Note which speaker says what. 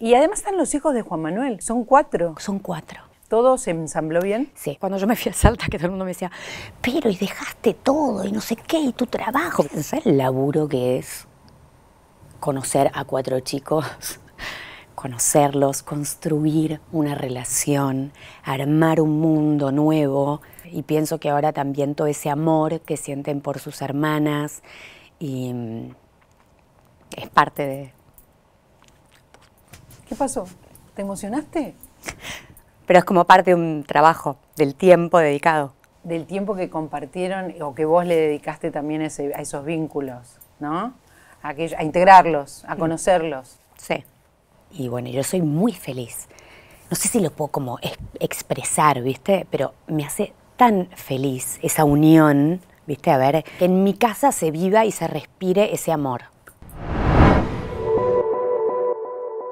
Speaker 1: Y además están los hijos de Juan Manuel, son cuatro. Son cuatro. ¿Todo se ensambló bien? Sí. Cuando
Speaker 2: yo me fui a Salta, que todo el mundo me decía, pero y dejaste todo, y no sé qué, y tu trabajo. ¿Sabes el laburo que es conocer a cuatro chicos? conocerlos, construir una relación, armar un mundo nuevo. Y pienso que ahora también todo ese amor que sienten por sus hermanas y mm, es parte de,
Speaker 1: ¿Qué pasó? ¿Te emocionaste?
Speaker 3: Pero es como parte de un trabajo, del tiempo dedicado.
Speaker 1: Del tiempo que compartieron o que vos le dedicaste también a esos vínculos, ¿no? A, integrarlos, a mm. conocerlos.
Speaker 3: Sí.
Speaker 2: Y bueno, yo soy muy feliz. No sé si lo puedo como expresar, ¿viste? Pero me hace tan feliz esa unión, ¿viste? A ver, que en mi casa se viva y se respire ese amor.